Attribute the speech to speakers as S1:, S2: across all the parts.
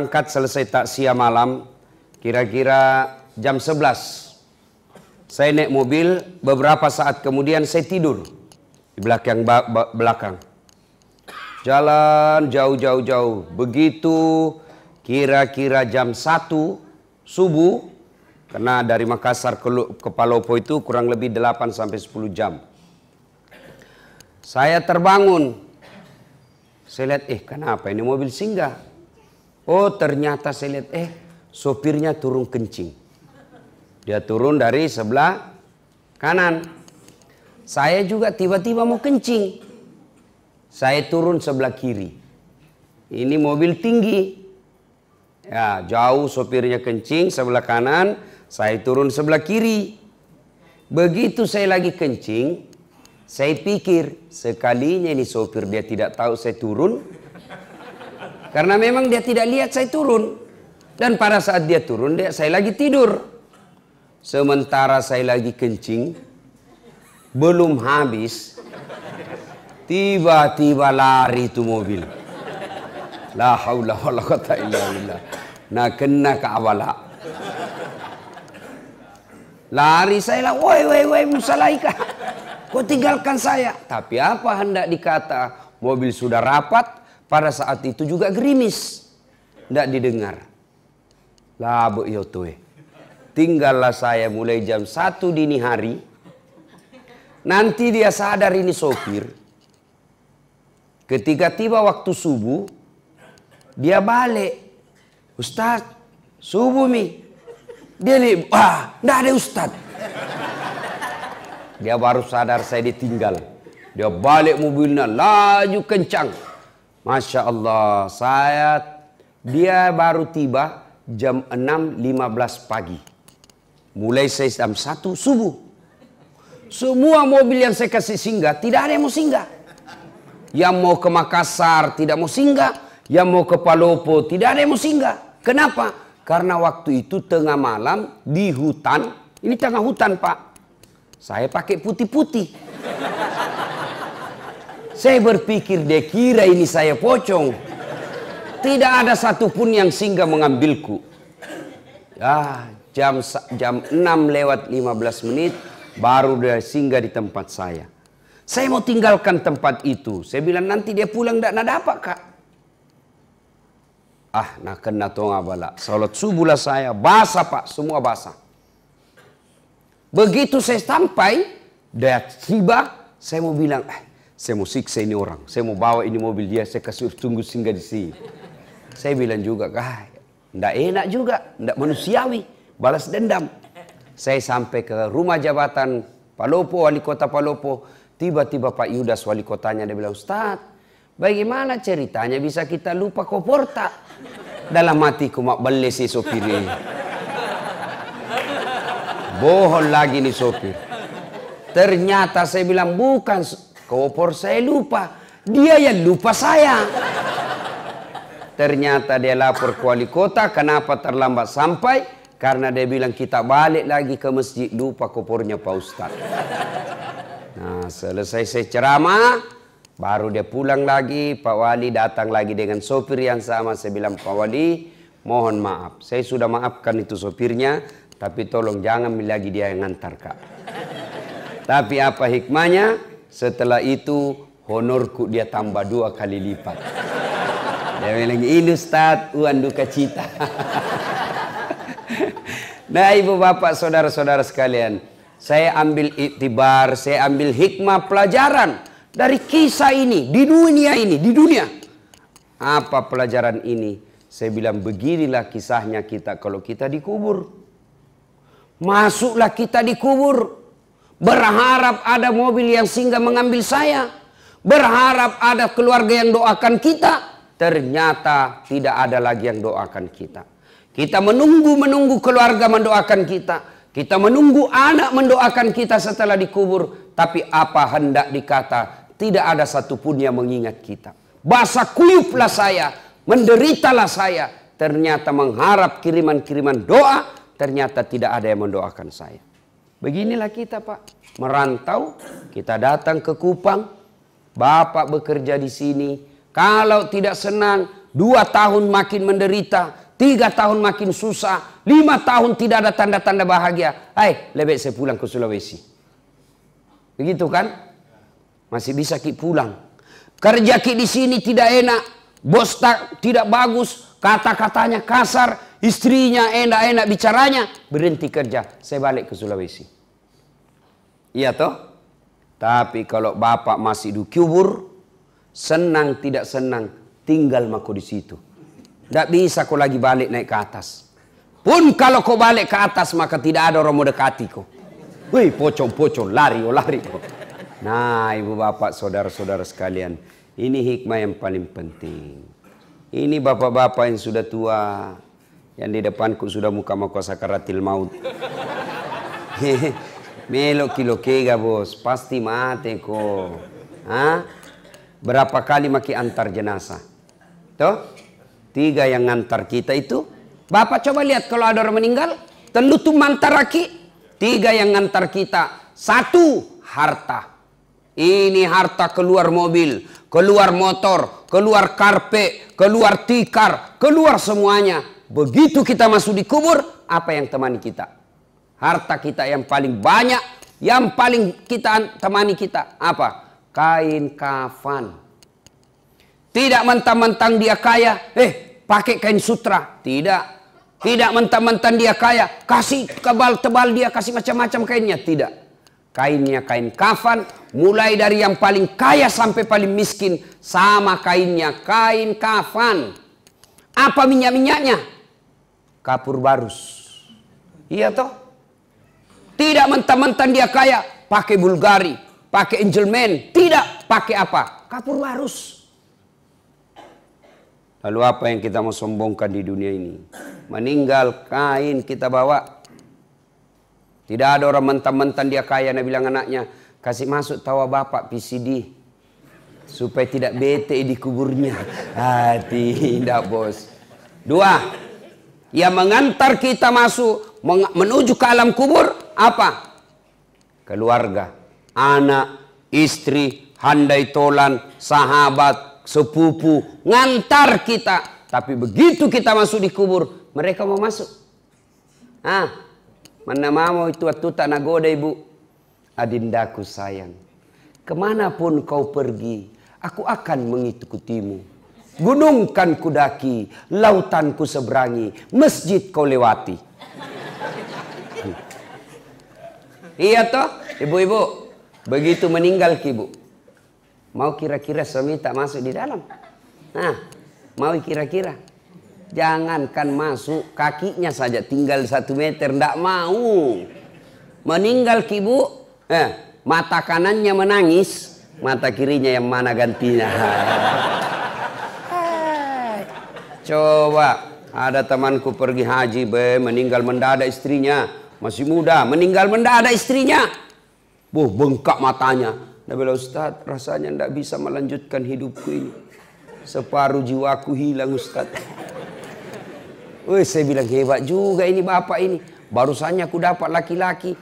S1: berangkat selesai taksia malam kira-kira jam 11. Saya naik mobil, beberapa saat kemudian saya tidur di belakang belakang. Jalan jauh-jauh-jauh. Begitu kira-kira jam 1 subuh karena dari Makassar ke, ke Palopo itu kurang lebih 8 sampai 10 jam. Saya terbangun. Saya lihat, eh kenapa ini mobil singgah? Oh ternyata saya lihat, eh sopirnya turun kencing. Dia turun dari sebelah kanan. Saya juga tiba-tiba mau kencing. Saya turun sebelah kiri. Ini mobil tinggi. Ya, jauh sopirnya kencing sebelah kanan, saya turun sebelah kiri. Begitu saya lagi kencing, saya pikir sekalinya ini sopir dia tidak tahu saya turun, karena memang dia tidak lihat saya turun. Dan pada saat dia turun, dia, saya lagi tidur. Sementara saya lagi kencing, belum habis, tiba-tiba lari itu mobil. La haula wala quwata illa billah. Nah, kena ke awala. Lari saya lah, woi woi woi musalaika. Kau tinggalkan saya. Tapi apa hendak dikata? Mobil sudah rapat, pada saat itu juga gerimis. Tidak didengar. Labuk yotue. Eh. Tinggallah saya mulai jam satu dini hari. Nanti dia sadar ini sopir. Ketika tiba waktu subuh, dia balik. Ustaz, subuh mi. Dia nih, wah, ndak ada ustaz. Dia baru sadar saya ditinggal. Dia balik mobilnya laju kencang. Masya Allah, saya dia baru tiba jam 6.15 pagi. Mulai saya jam 1 subuh. Semua mobil yang saya kasih singgah, tidak ada yang mau singgah. Yang mau ke Makassar tidak mau singgah. Yang mau ke Palopo tidak ada yang mau singgah. Kenapa? Karena waktu itu tengah malam di hutan. Ini tengah hutan pak. Saya pakai putih-putih. Saya berpikir dia kira ini saya pocong. Tidak ada satupun yang singgah mengambilku. Ya jam jam 6 lewat 15 menit baru dia singgah di tempat saya. Saya mau tinggalkan tempat itu. Saya bilang nanti dia pulang tidak ada apa kak. Ah, nak kena tonga bala. Salat subuh lah saya. Basah pak, semua basah. Begitu saya sampai, dia tiba, saya mau bilang, eh, saya mau siksa ini orang, saya mau bawa ini mobil dia, saya kasih tunggu singgah di sini. Saya bilang juga, ah, ndak enak juga, ndak manusiawi, balas dendam. Saya sampai ke rumah jabatan Palopo, wali kota Palopo, tiba-tiba Pak Yudas wali kotanya dia bilang, Ustaz, bagaimana ceritanya bisa kita lupa koporta? Dalam matiku mak beli si sopir ini. Bohong lagi nih sopir. Ternyata saya bilang bukan Kopor saya lupa. Dia yang lupa saya. Ternyata dia lapor ke wali kota kenapa terlambat sampai. Karena dia bilang kita balik lagi ke masjid lupa kopornya Pak Ustaz. Nah selesai saya ceramah. Baru dia pulang lagi. Pak Wali datang lagi dengan sopir yang sama. Saya bilang Pak Wali mohon maaf. Saya sudah maafkan itu sopirnya. Tapi tolong jangan lagi dia yang ngantar kak. Tapi apa hikmahnya? Setelah itu honorku dia tambah dua kali lipat. Dia bilang, ini Ustaz, uan duka cita. nah ibu bapak saudara-saudara sekalian, saya ambil iktibar, saya ambil hikmah pelajaran dari kisah ini, di dunia ini, di dunia. Apa pelajaran ini? Saya bilang beginilah kisahnya kita kalau kita dikubur. Masuklah kita dikubur. Berharap ada mobil yang singgah mengambil saya. Berharap ada keluarga yang doakan kita. Ternyata tidak ada lagi yang doakan kita. Kita menunggu-menunggu keluarga mendoakan kita. Kita menunggu anak mendoakan kita setelah dikubur. Tapi apa hendak dikata tidak ada satupun yang mengingat kita. Basah kuyuplah saya, menderitalah saya. Ternyata mengharap kiriman-kiriman doa, ternyata tidak ada yang mendoakan saya. Beginilah kita Pak, merantau, kita datang ke Kupang, Bapak bekerja di sini. Kalau tidak senang, dua tahun makin menderita, tiga tahun makin susah, lima tahun tidak ada tanda-tanda bahagia. Hai, lebih saya pulang ke Sulawesi. Begitu kan? Masih bisa ki pulang. Kerja ki di sini tidak enak, bos tak tidak bagus, kata-katanya kasar, istrinya enak-enak bicaranya, berhenti kerja, saya balik ke Sulawesi. Iya toh? Tapi kalau bapak masih di kubur, senang tidak senang, tinggal maku di situ. Tidak bisa kau lagi balik naik ke atas. Pun kalau kau balik ke atas, maka tidak ada orang mau dekati kau. Wih, pocong-pocong, lari, oh lari Nah, ibu bapak, saudara-saudara sekalian, ini hikmah yang paling penting. Ini bapak-bapak yang sudah tua, yang di depanku sudah muka muka sakaratil maut. Melo kilo kega bos, pasti mati ko. Hah? Berapa kali maki antar jenazah? Tuh, tiga yang ngantar kita itu. Bapak coba lihat kalau ada orang meninggal, telutu mantaraki. Tiga yang ngantar kita. Satu, harta. Ini harta keluar mobil, keluar motor, keluar karpet, keluar tikar, keluar semuanya Begitu kita masuk di kubur, apa yang temani kita? Harta kita yang paling banyak, yang paling kita temani kita apa? Kain kafan. Tidak mentang-mentang dia kaya, eh pakai kain sutra. Tidak. Tidak mentang-mentang dia kaya, kasih tebal tebal dia, kasih macam-macam kainnya. Tidak. Kainnya kain kafan, mulai dari yang paling kaya sampai paling miskin, sama kainnya kain kafan. Apa minyak-minyaknya? kapur barus. Iya toh? Tidak mentah-mentah dia kaya, pakai Bulgari, pakai Angelman, tidak pakai apa? Kapur barus. Lalu apa yang kita mau sombongkan di dunia ini? Meninggal kain kita bawa. Tidak ada orang mentah-mentah dia kaya, Nabi bilang anaknya, kasih masuk tawa bapak PCD supaya tidak bete di kuburnya. Ah, tidak bos. Dua, yang mengantar kita masuk menuju ke alam kubur apa? Keluarga, anak, istri, handai tolan, sahabat, sepupu, ngantar kita. Tapi begitu kita masuk di kubur, mereka mau masuk. Ah, mana mau itu waktu tak nagoda ibu. Adindaku sayang, kemanapun kau pergi, aku akan mengikutimu. Gunung kan kudaki, lautan ku seberangi, masjid kau lewati. iya toh, ibu-ibu. Begitu meninggal ibu. Mau kira-kira suami tak masuk di dalam. Nah, mau kira-kira. Jangankan masuk, kakinya saja tinggal satu meter, ndak mau. Meninggal ibu, eh, mata kanannya menangis, mata kirinya yang mana gantinya. Coba ada temanku pergi haji be meninggal mendadak istrinya masih muda meninggal mendadak istrinya. Buh bengkak matanya. Nabi bilang Ustaz rasanya ndak bisa melanjutkan hidupku ini. Separuh jiwaku hilang Ustaz. Wih saya bilang hebat juga ini bapak ini. barusannya aku dapat laki-laki.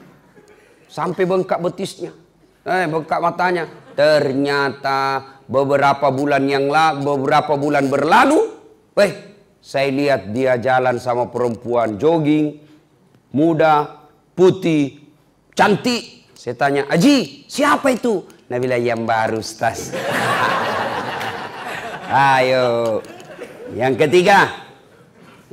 S1: Sampai bengkak betisnya. Eh, bengkak matanya. Ternyata beberapa bulan yang lalu beberapa bulan berlalu Weh, saya lihat dia jalan sama perempuan jogging, muda, putih, cantik. Saya tanya, Aji, siapa itu? Nabila yang baru, Stas. Ayo. Yang ketiga,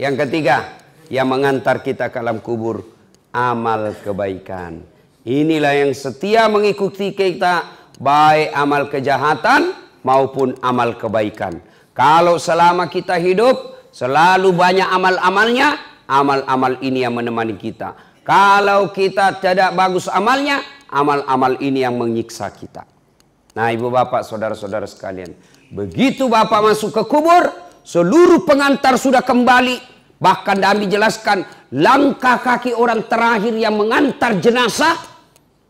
S1: yang ketiga, yang mengantar kita ke alam kubur, amal kebaikan. Inilah yang setia mengikuti kita baik amal kejahatan maupun amal kebaikan. Kalau selama kita hidup, selalu banyak amal-amalnya, amal-amal ini yang menemani kita. Kalau kita tidak bagus amalnya, amal-amal ini yang menyiksa kita. Nah ibu bapak saudara-saudara sekalian. Begitu bapak masuk ke kubur, seluruh pengantar sudah kembali. Bahkan Nabi jelaskan langkah kaki orang terakhir yang mengantar jenazah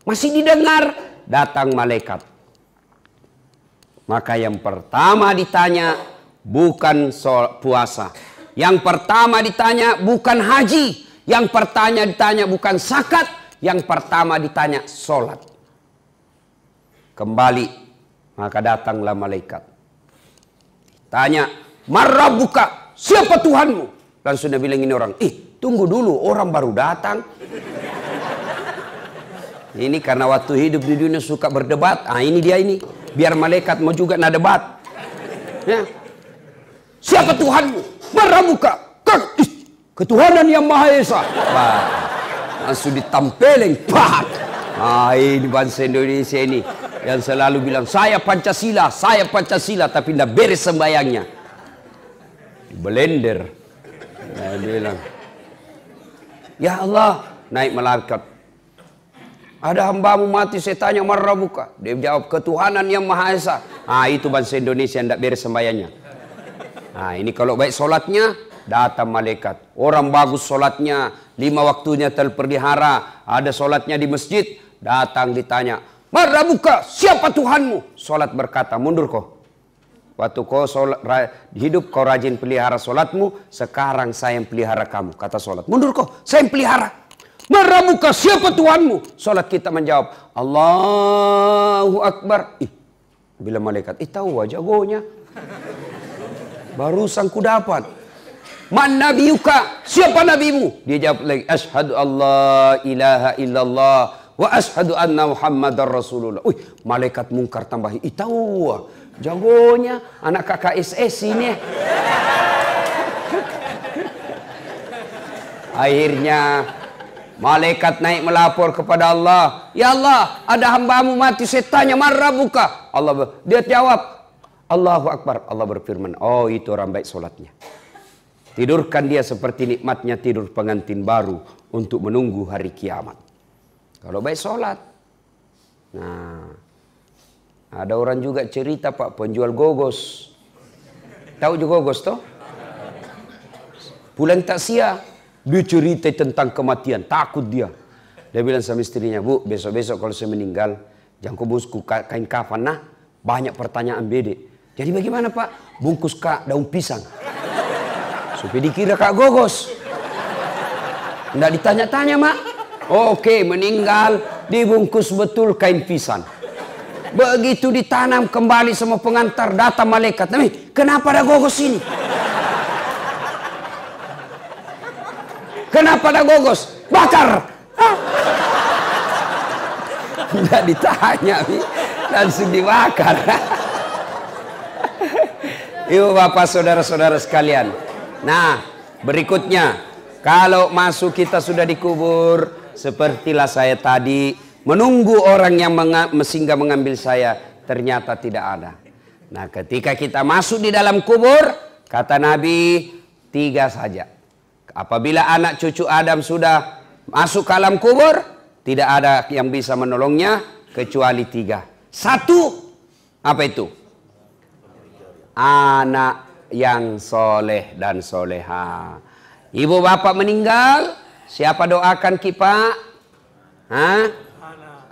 S1: masih didengar datang malaikat. Maka yang pertama ditanya bukan puasa. Yang pertama ditanya bukan haji. Yang pertama ditanya bukan sakat. Yang pertama ditanya sholat. Kembali. Maka datanglah malaikat. Tanya. Marah buka. Siapa Tuhanmu? Langsung dia bilang ini orang. Ih tunggu dulu orang baru datang. Ini karena waktu hidup di dunia suka berdebat. Ah ini dia ini. Biar malaikat mau juga nah debat. Ya. Siapa Tuhanmu? Meramuka. Ketuhanan yang Maha Esa. langsung ditampeleng. Pak. Nah, ah, ini bangsa Indonesia ini yang selalu bilang saya Pancasila, saya Pancasila tapi tidak beres sembayangnya. Blender. Nah, dia bilang, Ya Allah, naik malaikat. Ada hambamu mati, saya tanya marah buka. Dia jawab, ketuhanan yang Maha Esa. Ah, itu bangsa Indonesia yang tidak beres sembayangnya. Nah, ini kalau baik solatnya, datang malaikat. Orang bagus solatnya, lima waktunya terpelihara. Ada solatnya di masjid, datang ditanya. Mara buka, siapa Tuhanmu? Solat berkata, mundur kau. Waktu kau solat, hidup kau rajin pelihara solatmu, sekarang saya yang pelihara kamu. Kata solat, mundur kau, saya yang pelihara. buka, siapa Tuhanmu? Solat kita menjawab, Allahu Akbar. Ih, bila malaikat, itu tahu wajah gonya. Barusan ku dapat. Man nabiyuka? Siapa nabimu? Dia jawab lagi, asyhadu Allah ilaha illallah wa asyhadu anna Muhammadar Rasulullah. Wih, malaikat mungkar tambahi. Itau, jagonya anak kakak SS ini. Akhirnya Malaikat naik melapor kepada Allah. Ya Allah, ada hambamu mati tanya, marah buka. Allah dia jawab, Allahu Akbar. Allah berfirman, oh itu orang baik solatnya. Tidurkan dia seperti nikmatnya tidur pengantin baru untuk menunggu hari kiamat. Kalau baik solat. Nah, ada orang juga cerita Pak penjual gogos. Tahu juga gogos toh? Pulang tak sia, dia cerita tentang kematian, takut dia. Dia bilang sama istrinya, Bu, besok-besok kalau saya meninggal, jangan kubusku kain kafan nah. Banyak pertanyaan bedek. Jadi bagaimana Pak? Bungkus Kak daun pisang. Supaya dikira Kak Gogos. Tidak ditanya-tanya Mak. Oke meninggal dibungkus betul kain pisang. Begitu ditanam kembali sama pengantar data malaikat. Tapi kenapa ada gogos ini? Kenapa ada gogos? Bakar! Tidak ditanya, Mi. Langsung dibakar. Ibu bapak saudara-saudara sekalian. Nah, berikutnya. Kalau masuk kita sudah dikubur. Sepertilah saya tadi. Menunggu orang yang menga mesingga mengambil saya. Ternyata tidak ada. Nah ketika kita masuk di dalam kubur. Kata Nabi. Tiga saja. Apabila anak cucu Adam sudah masuk ke alam kubur. Tidak ada yang bisa menolongnya. Kecuali tiga. Satu. Apa itu? anak yang soleh dan soleha. Ibu bapak meninggal, siapa doakan kita? Hah?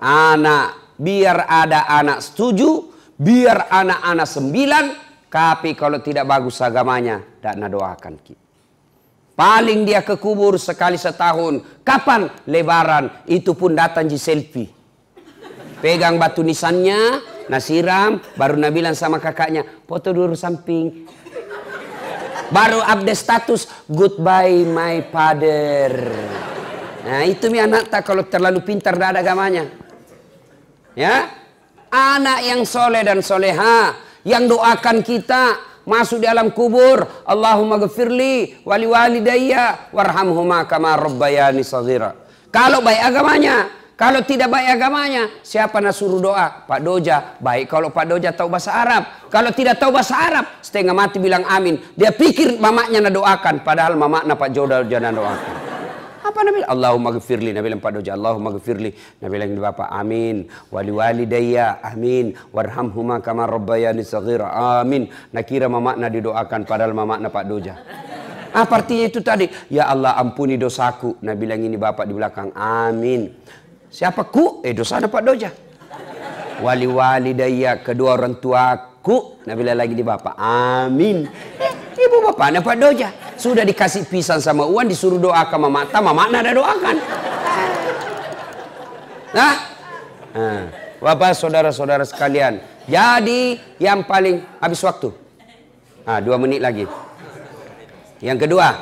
S1: Anak. Biar ada anak setuju, biar anak-anak sembilan, tapi kalau tidak bagus agamanya, tak nak doakan kita. Paling dia ke kubur sekali setahun. Kapan lebaran? Itu pun datang di selfie. Pegang batu nisannya, Nah siram, baru Nabi bilang sama kakaknya, foto dulu samping. Baru update status, goodbye my father. Nah itu mi anak tak kalau terlalu pintar ada agamanya. Ya, anak yang soleh dan soleha, yang doakan kita, masuk di alam kubur Allahumma gfirli wali walidayya warhamhuma kama rabbayani saghira kalau baik agamanya kalau tidak baik agamanya, siapa nak suruh doa? Pak Doja, baik kalau Pak Doja tahu bahasa Arab. Kalau tidak tahu bahasa Arab, setengah mati bilang amin. Dia pikir mamaknya nak doakan, padahal mamaknya Pak Joda Doja nak doakan. Apa Nabi? Allahumma gfirli. Nabi bilang Pak Doja, Allahumma gfirli. Nabi bilang Bapak, amin. Wali wali daya, amin. Warhamhuma kamar rabbayani saghira, amin. Nakira mamaknya didoakan, padahal mamaknya Pak Doja. Apa artinya itu tadi? Ya Allah ampuni dosaku. Nabi bilang ini Bapak di belakang. Amin. Siapa ku? Eh dosa dapat doja. Wali wali daya kedua orang tuaku. Nabila lagi di bapak. Amin. Eh, ibu bapak dapat doja. Sudah dikasih pisang sama Uan disuruh doa doakan mama Tak Mama ada doakan. Nah. nah. Bapak saudara-saudara sekalian. Jadi yang paling habis waktu. Ah, dua menit lagi. Yang kedua.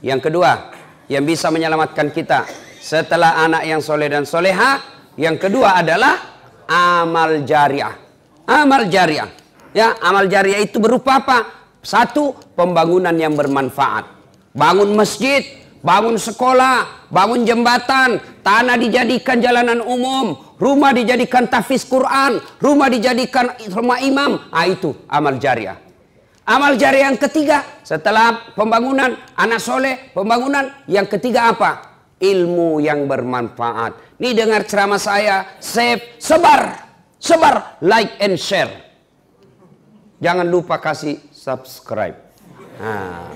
S1: Yang kedua. Yang bisa menyelamatkan kita setelah anak yang soleh dan soleha, yang kedua adalah amal jariah. Amal jariah. Ya, amal jariah itu berupa apa? Satu, pembangunan yang bermanfaat. Bangun masjid, bangun sekolah, bangun jembatan, tanah dijadikan jalanan umum, rumah dijadikan tahfiz Quran, rumah dijadikan rumah imam. Ah itu amal jariah. Amal jariah yang ketiga setelah pembangunan anak soleh pembangunan yang ketiga apa? ilmu yang bermanfaat. Nih dengar ceramah saya, save, sebar, sebar, like and share. Jangan lupa kasih subscribe. Nah,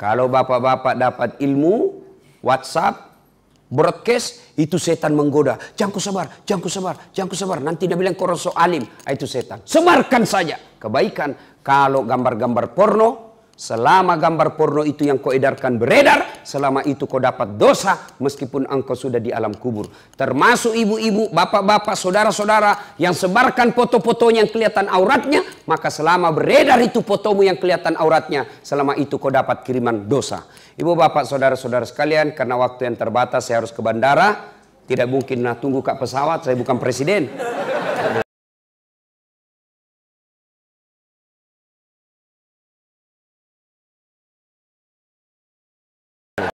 S1: kalau bapak-bapak dapat ilmu, WhatsApp, broadcast, itu setan menggoda. Jangan sebar, jangan sebar, jangan sebar. Nanti dia bilang korosok alim, ah, itu setan. Sebarkan saja kebaikan. Kalau gambar-gambar porno, Selama gambar porno itu yang kau edarkan beredar, selama itu kau dapat dosa meskipun engkau sudah di alam kubur. Termasuk ibu-ibu, bapak-bapak, saudara-saudara yang sebarkan foto-fotonya yang kelihatan auratnya, maka selama beredar itu fotomu yang kelihatan auratnya, selama itu kau dapat kiriman dosa. Ibu, bapak, saudara-saudara sekalian, karena waktu yang terbatas saya harus ke bandara, tidak mungkin nah tunggu kak pesawat, saya bukan presiden.